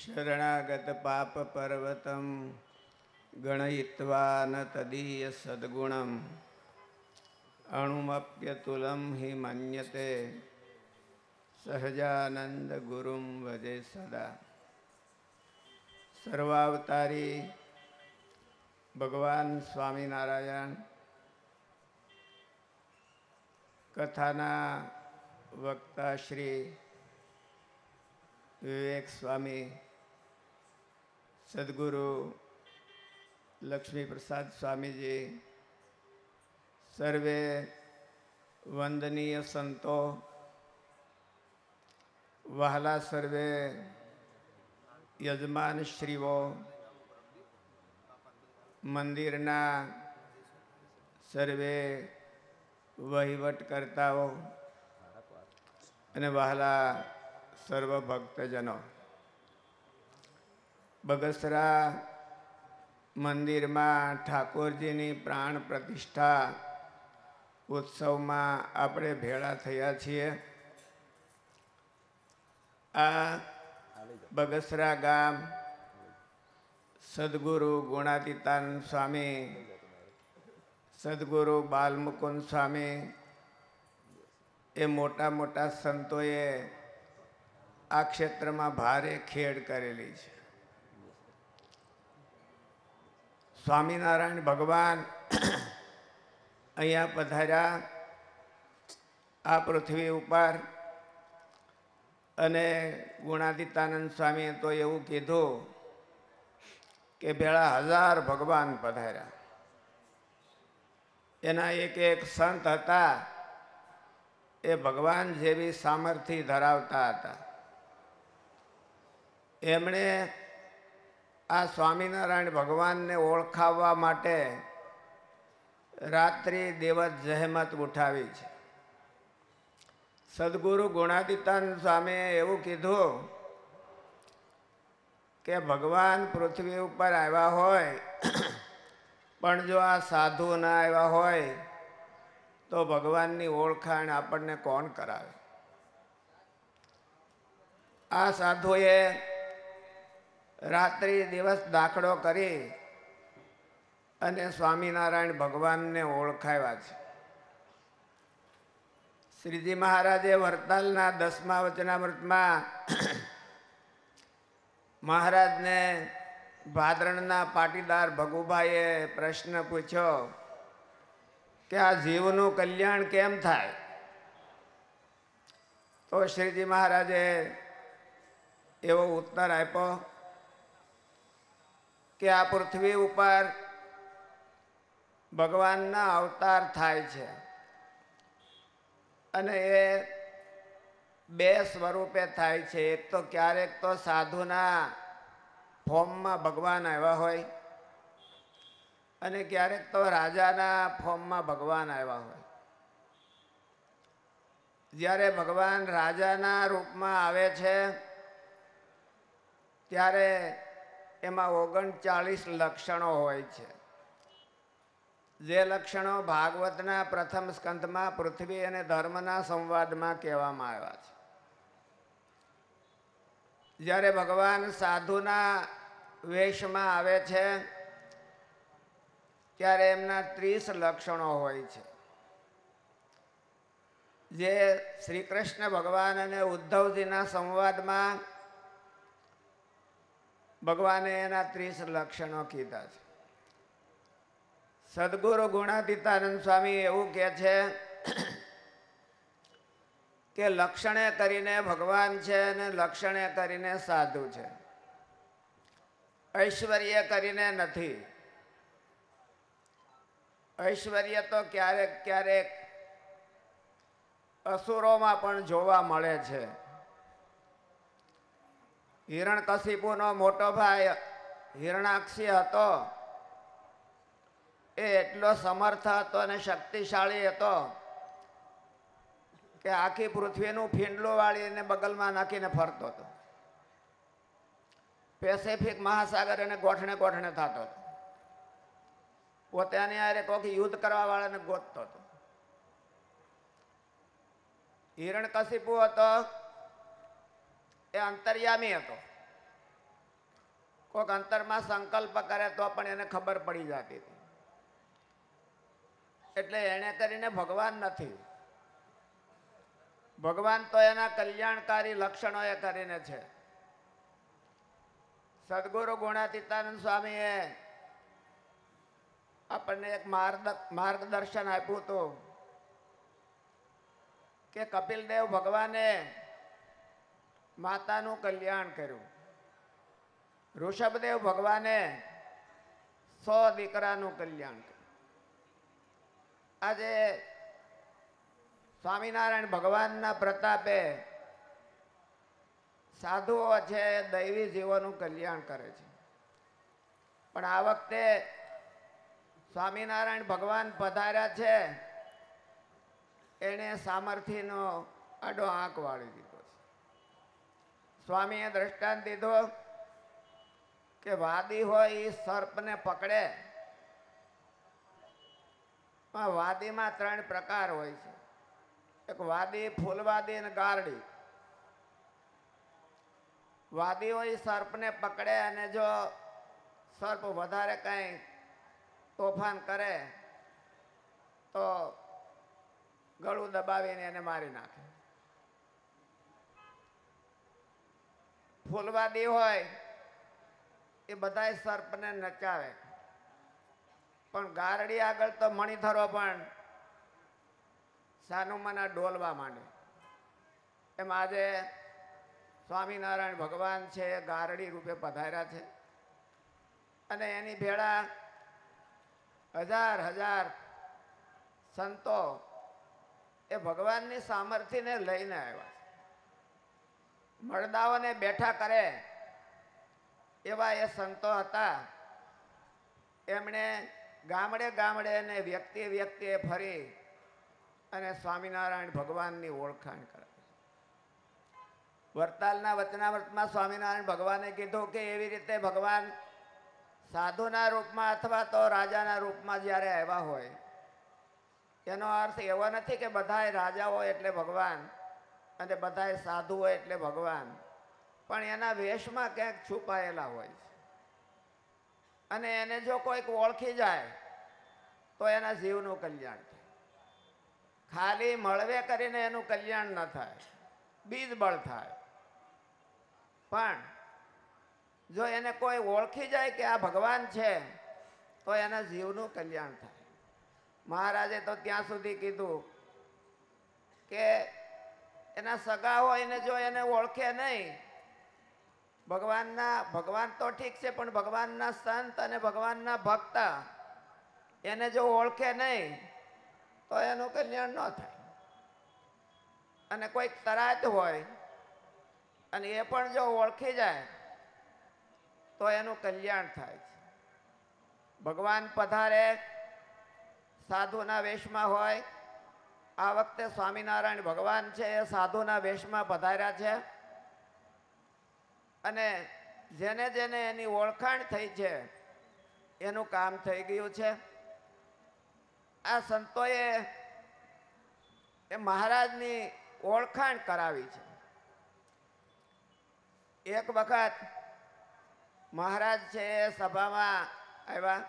शरणागतपापपर्वतं गणयित्वा न तदीयसद्गुणम् तुलं हि मन्यते सहजानन्दगुरुं भजे सदा सर्वावतारी स्वामी नारायण कथाना वक्ता श्री विवेक स्वामी સદગુરુ લક્ષ્મી પ્રસાદ સ્વામીજી સર્વે વંદનીય સંતો વહાલા સર્વે યજમાન શ્રીઓ મંદિરના સર્વે વહીવટકર્તાઓ અને વહાલા સર્વ ભક્તજનો બગસરા મંદિરમાં ઠાકોરજીની પ્રાણ પ્રતિષ્ઠા ઉત્સવમાં આપણે ભેળા થયા છીએ આ બગસરા ગામ સદગુરુ ગુણાતીતાન સ્વામી સદગુરુ બાલમુકુંદ સ્વામી એ મોટા મોટા સંતોએ આ ક્ષેત્રમાં ભારે ખેડ કરેલી છે સ્વામિનારાયણ ભગવાન અહીંયા પધાર્યા આ પૃથ્વી ઉપર અને ગુણાદિત્યાનંદ સ્વામીએ તો એવું કીધું કે ભેળા હજાર ભગવાન પધાર્યા એના એક એક સંત હતા એ ભગવાન જેવી સામર્થ્ય ધરાવતા હતા એમણે આ સ્વામિનારાયણ ભગવાનને ઓળખાવવા માટે રાત્રિ દિવસ જહેમત ઉઠાવી છે સદગુરુ ગુણાદિતાન સ્વામીએ એવું કીધું કે ભગવાન પૃથ્વી ઉપર આવ્યા હોય પણ જો આ સાધુ ના આવ્યા હોય તો ભગવાનની ઓળખાણ આપણને કોણ કરાવે આ સાધુએ રાત્રિ દિવસ દાખલો કરી અને સ્વામિનારાયણ ભગવાનને ઓળખાવ્યા છે શ્રીજી મહારાજે વરતાલના દસમા વચનામૃતમાં મહારાજને ભાદરણના પાટીદાર ભગુભાઈએ પ્રશ્ન પૂછ્યો કે આ જીવનું કલ્યાણ કેમ થાય તો શ્રીજી મહારાજે એવો ઉત્તર આપ્યો કે આ પૃથ્વી ઉપર ભગવાનના અવતાર થાય છે અને એ બે સ્વરૂપે થાય છે એક તો ક્યારેક તો સાધુના ફોર્મમાં ભગવાન આવ્યા હોય અને ક્યારેક તો રાજાના ફોર્મમાં ભગવાન આવ્યા હોય જ્યારે ભગવાન રાજાના રૂપમાં આવે છે ત્યારે એમાં ઓગણચાળીસ લક્ષણો હોય છે જે લક્ષણો ભાગવતના પ્રથમ સ્કંદમાં પૃથ્વી અને ધર્મના સંવાદમાં કહેવામાં આવ્યા છે જ્યારે ભગવાન સાધુના વેશમાં આવે છે ત્યારે એમના ત્રીસ લક્ષણો હોય છે જે શ્રી કૃષ્ણ ભગવાન અને ઉદ્ધવજીના સંવાદમાં ભગવાને એના ત્રીસ લક્ષણો કીધા છે સદગુરુ ગુણાતીતાનંદ સ્વામી એવું કહે છે કે લક્ષણે કરીને ભગવાન છે અને લક્ષણે કરીને સાધુ છે ઐશ્વર્ય કરીને નથી ઐશ્વર્ય તો ક્યારેક ક્યારેક અસુરોમાં પણ જોવા મળે છે નો મોટો ભાઈ હિરણાક્ષી હતો એ એટલો સમર્થ હતો અને શક્તિશાળી હતો કે આખી પૃથ્વીનું ફીંડલું વાળીને બગલમાં નાખીને ફરતો હતો પેસેફિક મહાસાગર એને ગોઠણે ગોઠણે થતો હતો પોતાની આરે કોક યુદ્ધ કરવા વાળાને ગોતતો હતો હિરણકશિપુ હતો એ અંતર્યામી હતો કોઈક અંતરમાં સંકલ્પ કરે તો પણ એને ખબર પડી જતી હતી એટલે એને કરીને ભગવાન નથી ભગવાન તો એના કલ્યાણકારી લક્ષણો એ કરીને છે સદગુરુ ગુણાતીતાનંદ સ્વામીએ આપણને એક માર્ગ માર્ગદર્શન આપ્યું હતું કે કપિલદેવ ભગવાને માતાનું કલ્યાણ કર્યું ઋષભદેવ ભગવાને સો દીકરાનું કલ્યાણ આજે સ્વામિનારાયણ ભગવાનના પ્રતાપે સાધુઓ છે દૈવી જીવોનું કલ્યાણ કરે છે પણ આ વખતે સ્વામિનારાયણ ભગવાન પધાર્યા છે એણે સામર્થ્યનો આડો આંક વાળી દીધો સ્વામીએ દ્રષ્ટાંત દીધો કે વાદી હોય એ સર્પને પકડે પણ વાદીમાં ત્રણ પ્રકાર હોય છે એક વાદી ફૂલવાદી અને ગારડી વાદી હોય સર્પને પકડે અને જો સર્પ વધારે કંઈ તોફાન કરે તો ગળું દબાવીને એને મારી નાખે ફૂલવાદી હોય એ બધાય સર્પને નચાવે પણ ગારડી આગળ તો મણિથરો પણ સાનુમાના ડોલવા માંડે એમ આજે સ્વામિનારાયણ ભગવાન છે ગારડી રૂપે પધાર્યા છે અને એની ભેળા હજાર હજાર સંતો એ ભગવાનની સામર્થ્યને લઈને આવ્યા મળદાઓને બેઠા કરે એવા એ સંતો હતા એમણે ગામડે ગામડે અને વ્યક્તિ વ્યક્તિએ ફરી અને સ્વામિનારાયણ ભગવાનની ઓળખાણ કરાવી વરતાલના વચનાવર્તમાં સ્વામિનારાયણ ભગવાને કીધું કે એવી રીતે ભગવાન સાધુના રૂપમાં અથવા તો રાજાના રૂપમાં જ્યારે આવ્યા હોય એનો અર્થ એવો નથી કે બધાય રાજાઓ એટલે ભગવાન અને બધાએ સાધુ હોય એટલે ભગવાન પણ એના વેશમાં ક્યાંક છુપાયેલા હોય છે અને એને જો કોઈક ઓળખી જાય તો એના જીવનું કલ્યાણ થાય ખાલી મળવે કરીને એનું કલ્યાણ ન થાય બીજ બળ થાય પણ જો એને કોઈ ઓળખી જાય કે આ ભગવાન છે તો એના જીવનું કલ્યાણ થાય મહારાજે તો ત્યાં સુધી કીધું કે એના સગા હોય ને જો એને ઓળખે નહીં ભગવાનના ભગવાન તો ઠીક છે પણ ભગવાનના સંત અને ભગવાનના ભક્ત એને જો ઓળખે નહીં તો એનું કલ્યાણ ન થાય અને કોઈક તરાજ હોય અને એ પણ જો ઓળખી જાય તો એનું કલ્યાણ થાય છે ભગવાન પધારે સાધુના વેશમાં હોય આ વખતે સ્વામિનારાયણ ભગવાન છે એ સાધુના વેશમાં પધાર્યા છે અને જેને જેને એની ઓળખાણ થઈ છે એનું કામ થઈ ગયું છે આ સંતોએ એ મહારાજની ઓળખાણ કરાવી છે એક વખત મહારાજ છે એ સભામાં આવ્યા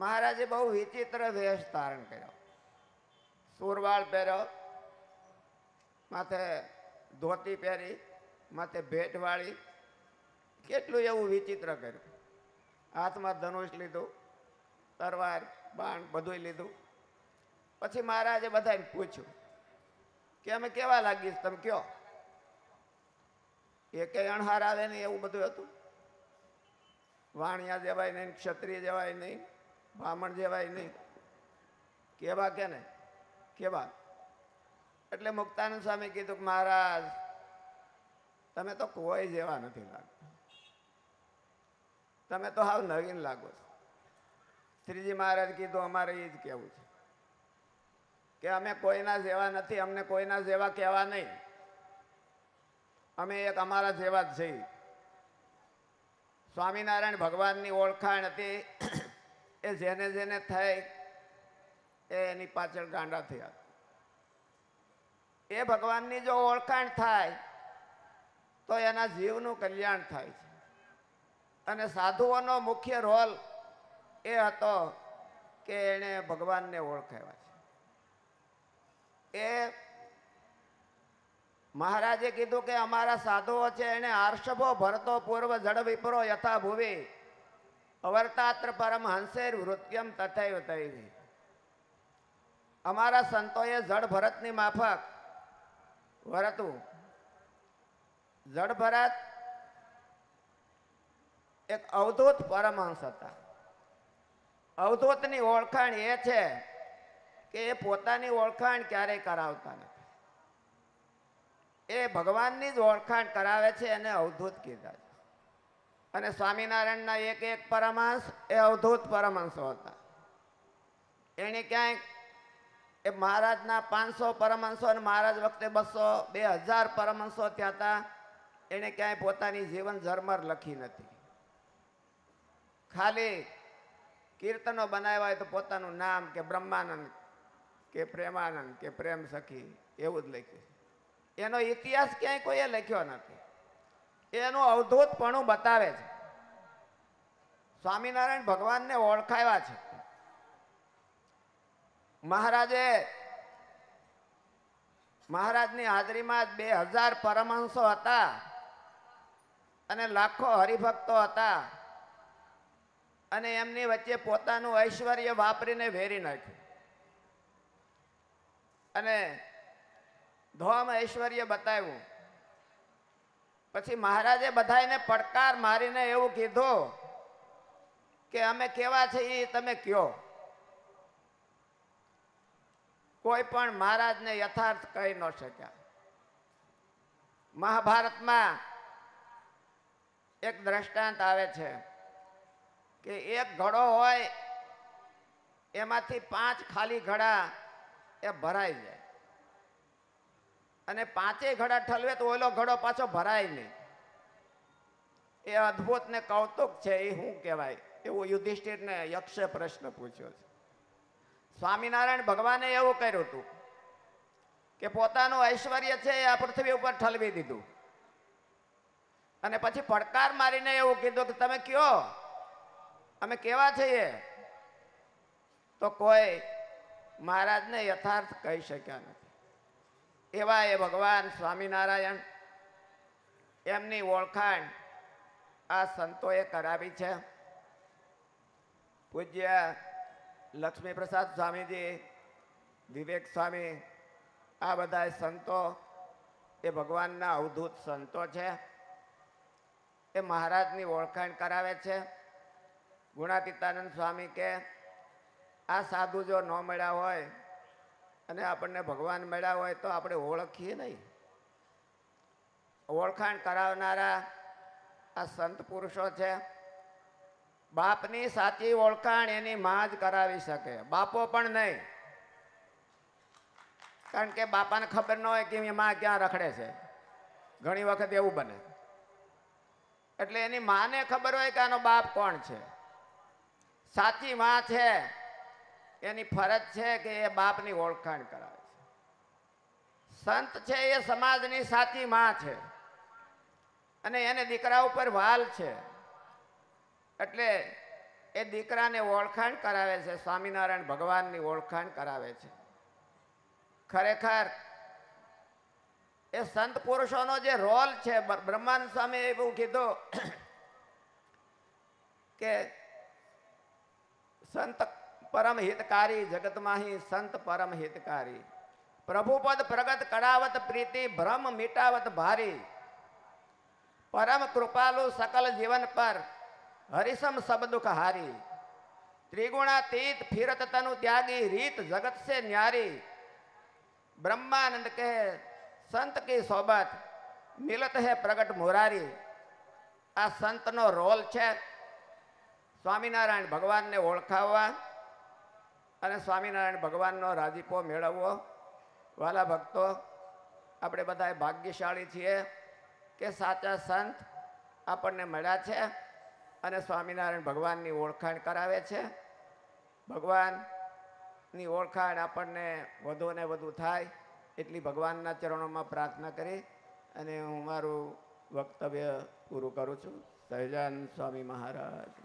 મહારાજે બહુ વિચિત્ર વેશ ધારણ કર્યો સુરવાળ પહેર્યો માથે ધોતી પહેરી માથે ભેટવાળી કેટલું એવું વિચિત્ર કર્યું હાથમાં ધનુષ લીધું તરવાર બાણ બધું લીધું પછી મહારાજે બધાને પૂછ્યું કે અમે કેવા લાગીશ તમે કયો એકે અણહાર આવે નહીં એવું બધું હતું વાણિયા જેવાય નહીં ક્ષત્રિય જેવાય નહીં બ્રાહ્મણ જેવાય નહીં કેવા કે નહીં કેવા એટલે મુક્તાનંદ સ્વામી કીધું કે મહારાજ તમે તો કોઈ જેવા નથી લાગતા તમે તો હાવ નવીન લાગો છો શ્રીજી મહારાજ કીધું અમારે એ જ કહેવું છે કે અમે કોઈના જેવા નથી અમને કોઈના જેવા કહેવા નહીં અમે એક અમારા જેવા જ છીએ સ્વામિનારાયણ ભગવાનની ઓળખાણ હતી એ જેને જેને થઈ એ એની પાછળ ગાંડા થયા એ ભગવાનની જો ઓળખાણ થાય તો એના જીવનું કલ્યાણ થાય છે અને સાધુઓનો મુખ્ય રોલ એ હતો કે એણે ભગવાનને ઓળખાવ્યા છે એ મહારાજે કીધું કે અમારા સાધુઓ છે એણે આર્ષભો ભરતો પૂર્વ જડવિપરો યથા ભુવી અવર્તાત્ર પરમ હંસેર વૃત્યમ તથૈવ તૈવી અમારા સંતોએ જળ ભરતની માફક વરતું જળ ભરત એક અવધૂત પરમહંસ હતા અવધૂતની ઓળખાણ એ છે કે એ પોતાની ઓળખાણ ક્યારેય કરાવતા નથી એ ભગવાનની જ ઓળખાણ કરાવે છે એને અવધૂત કીધા છે અને સ્વામિનારાયણના એક એક પરમહંસ એ અવધૂત પરમહંસો હતા એણે ક્યાંય એ મહારાજના પાંચસો પરમહંસો અને મહારાજ વખતે બસો બે હજાર પરમહંસો ત્યાં હતા એણે ક્યાંય પોતાની જીવન ઝરમર લખી નથી ખાલી કીર્તનો બનાવ્યા હોય તો પોતાનું નામ કે બ્રહ્માનંદ કે પ્રેમાનંદ કે પ્રેમ સખી એવું જ લખ્યું એનો ઇતિહાસ ક્યાંય કોઈએ લખ્યો નથી એનું અવધૂતપણું બતાવે છે સ્વામિનારાયણ ભગવાનને ઓળખાવ્યા છે મહારાજે મહારાજની હાજરીમાં બે હજાર પરમહંસો હતા અને લાખો હરિભક્તો હતા અને એમની વચ્ચે પોતાનું ઐશ્વર્ય વાપરીને વેરી નાખ્યું અને ધોમ ઐશ્વર્ય બતાવ્યું પછી મહારાજે બધાને પડકાર મારીને એવું કીધું કે અમે કેવા છીએ તમે કયો કોઈ પણ મહારાજને યથાર્થ કહી ન શક્યા મહાભારતમાં એક દ્રષ્ટાંત આવે છે કે એક ઘડો હોય એમાંથી પાંચ ખાલી ઘડા એ ભરાઈ જાય અને પાંચેય ઘડા ઠલવે તો ઓલો ઘડો પાછો ભરાય નહીં એ અદભુત ને કૌતુક છે એ શું કહેવાય એવું યુધિષ્ઠિરને યક્ષે પ્રશ્ન પૂછ્યો છે સ્વામિનારાયણ ભગવાને એવું કર્યું હતું કે પોતાનું ઐશ્વર્ય છે એ આ પૃથ્વી ઉપર ઠલવી દીધું અને પછી પડકાર મારીને એવું કીધું કે તમે કયો અમે કેવા છીએ તો કોઈ મહારાજને યથાર્થ કહી શક્યા નથી એવા એ ભગવાન સ્વામિનારાયણ એમની ઓળખાણ આ સંતોએ કરાવી છે પૂજ્ય લક્ષ્મીપ્રસાદ સ્વામીજી વિવેક સ્વામી આ બધા સંતો એ ભગવાનના અવધૂત સંતો છે એ મહારાજની ઓળખાણ કરાવે છે ગુણાતીતાનંદ સ્વામી કે આ સાધુ જો ન મળ્યા હોય અને આપણને ભગવાન મળ્યા હોય તો આપણે ઓળખીએ નહીં ઓળખાણ કરાવનારા આ સંત પુરુષો છે બાપની સાચી ઓળખાણ એની માં જ કરાવી શકે બાપો પણ નહીં કારણ કે બાપાને ખબર ન હોય કે માં ક્યાં રખડે છે ઘણી વખત એવું બને એટલે એની માને ખબર હોય કે આનો બાપ કોણ છે સાચી માં છે એની ફરજ છે કે એ બાપની ઓળખાણ કરાવે છે સંત છે એ સમાજની સાચી માં છે અને એને દીકરા ઉપર વાલ છે એટલે એ દીકરાને ઓળખાણ કરાવે છે સ્વામિનારાયણ ભગવાનની ઓળખાણ કરાવે છે ખરેખર એ સંત પુરુષોનો જે રોલ છે બ્રહ્માન સ્વામી એવું કીધું કે સંત પરમ હિતકારી જગતમાં સંત પરમ હિતકારી પ્રભુપદ પ્રગત કડાવત પ્રીતિ ભ્રમ મીટાવત ભારી પરમ કૃપાલુ સકલ જીવન પર હરિસમ સબદુખ હારી ત્રિગુણાતીત ફિરત તનુ ત્યાગી રીત જગત સે ન્યારી બ્રહ્માનંદ કહે સંત કી સોબત મિલત હે પ્રગટ મોરારી આ સંતનો રોલ છે સ્વામિનારાયણ ભગવાનને ઓળખાવવા અને સ્વામિનારાયણ ભગવાનનો રાજીપો મેળવવો વાલા ભક્તો આપણે બધા ભાગ્યશાળી છીએ કે સાચા સંત આપણને મળ્યા છે અને સ્વામિનારાયણ ભગવાનની ઓળખાણ કરાવે છે ભગવાનની ઓળખાણ આપણને વધુ ને વધુ થાય એટલી ભગવાનના ચરણોમાં પ્રાર્થના કરી અને હું મારું વક્તવ્ય પૂરું કરું છું સહજાન સ્વામી મહારાજ